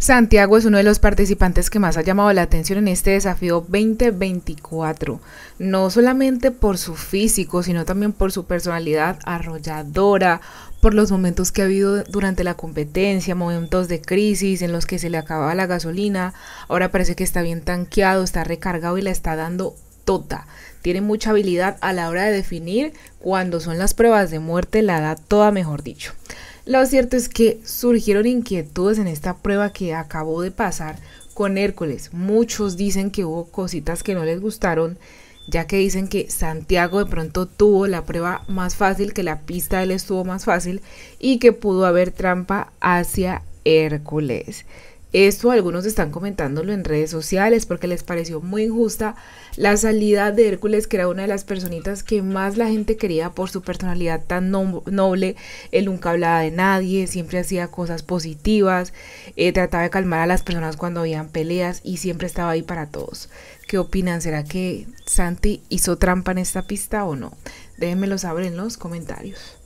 Santiago es uno de los participantes que más ha llamado la atención en este desafío 2024, no solamente por su físico, sino también por su personalidad arrolladora, por los momentos que ha habido durante la competencia, momentos de crisis en los que se le acababa la gasolina, ahora parece que está bien tanqueado, está recargado y la está dando toda. Tiene mucha habilidad a la hora de definir cuando son las pruebas de muerte, la da toda, mejor dicho. Lo cierto es que surgieron inquietudes en esta prueba que acabó de pasar con Hércules. Muchos dicen que hubo cositas que no les gustaron, ya que dicen que Santiago de pronto tuvo la prueba más fácil, que la pista de él estuvo más fácil y que pudo haber trampa hacia Hércules. Esto algunos están comentándolo en redes sociales porque les pareció muy injusta la salida de Hércules, que era una de las personitas que más la gente quería por su personalidad tan noble. Él nunca hablaba de nadie, siempre hacía cosas positivas, eh, trataba de calmar a las personas cuando habían peleas y siempre estaba ahí para todos. ¿Qué opinan? ¿Será que Santi hizo trampa en esta pista o no? Déjenmelo saber en los comentarios.